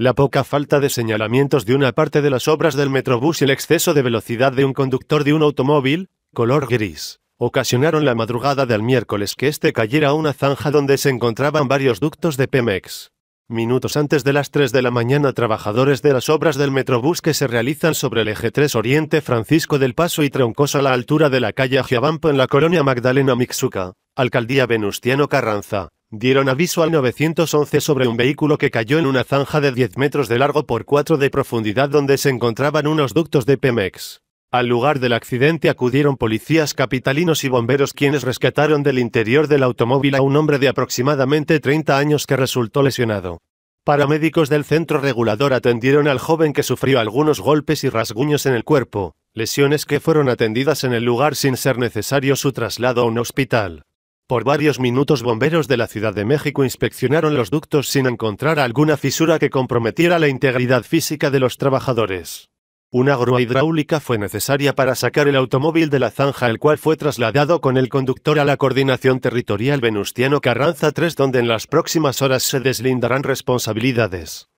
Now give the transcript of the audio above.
La poca falta de señalamientos de una parte de las obras del Metrobús y el exceso de velocidad de un conductor de un automóvil, color gris, ocasionaron la madrugada del miércoles que este cayera a una zanja donde se encontraban varios ductos de Pemex. Minutos antes de las 3 de la mañana, trabajadores de las obras del Metrobús que se realizan sobre el eje 3 Oriente Francisco del Paso y Troncoso a la altura de la calle Agiabampo en la colonia Magdalena Mixuca, Alcaldía Venustiano Carranza, dieron aviso al 911 sobre un vehículo que cayó en una zanja de 10 metros de largo por 4 de profundidad donde se encontraban unos ductos de Pemex. Al lugar del accidente acudieron policías capitalinos y bomberos quienes rescataron del interior del automóvil a un hombre de aproximadamente 30 años que resultó lesionado. Paramédicos del centro regulador atendieron al joven que sufrió algunos golpes y rasguños en el cuerpo, lesiones que fueron atendidas en el lugar sin ser necesario su traslado a un hospital. Por varios minutos bomberos de la Ciudad de México inspeccionaron los ductos sin encontrar alguna fisura que comprometiera la integridad física de los trabajadores. Una grúa hidráulica fue necesaria para sacar el automóvil de la zanja el cual fue trasladado con el conductor a la Coordinación Territorial Venustiano Carranza 3 donde en las próximas horas se deslindarán responsabilidades.